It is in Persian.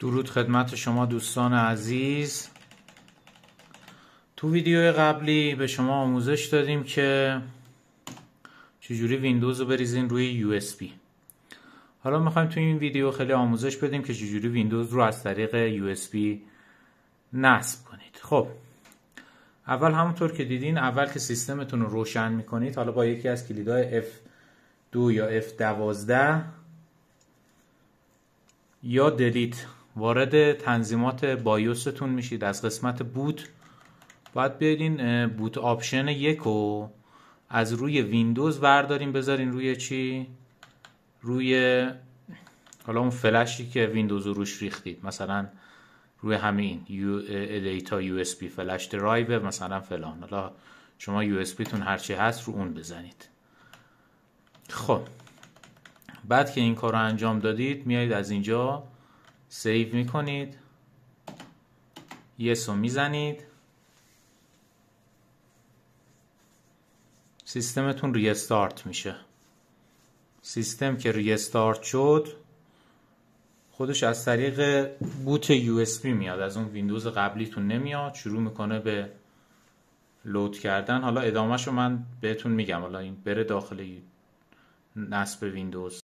درود خدمت شما دوستان عزیز تو ویدیو قبلی به شما آموزش دادیم که چجوری ویندوز رو بریزین روی یو حالا میخوایم تو این ویدیو خیلی آموزش بدیم که چجوری ویندوز رو از طریق یو نصب کنید خب اول همونطور که دیدین اول که سیستمتون رو روشن میکنید حالا با یکی از کلیدهای F2 یا F12 یا دلیت وارد تنظیمات بایوستون میشید از قسمت بوت باید بیاید این بوت آپشن یک رو از روی ویندوز برداریم بذارین روی چی روی حالا اون فلشی که ویندوز رو روش ریختید مثلا روی همین دیتا یو اس پی فلش درایو مثلا فلان حالا شما یو اس پی تون هرچی هست رو اون بزنید خب بعد که این کار رو انجام دادید میایید از اینجا سیو میکنید یس رو میزنید سیستمتون ریستارت میشه سیستم که ریستارت شد خودش از طریق بوت یو اس بی میاد از اون ویندوز قبلیتون نمیاد شروع میکنه به لود کردن حالا ادامهشو من بهتون میگم حالا این بره داخل نصب ویندوز